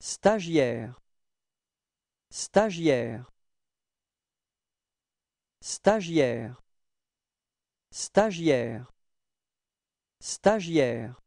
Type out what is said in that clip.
Stagiaire stagiaire stagiaire stagiaire stagiaire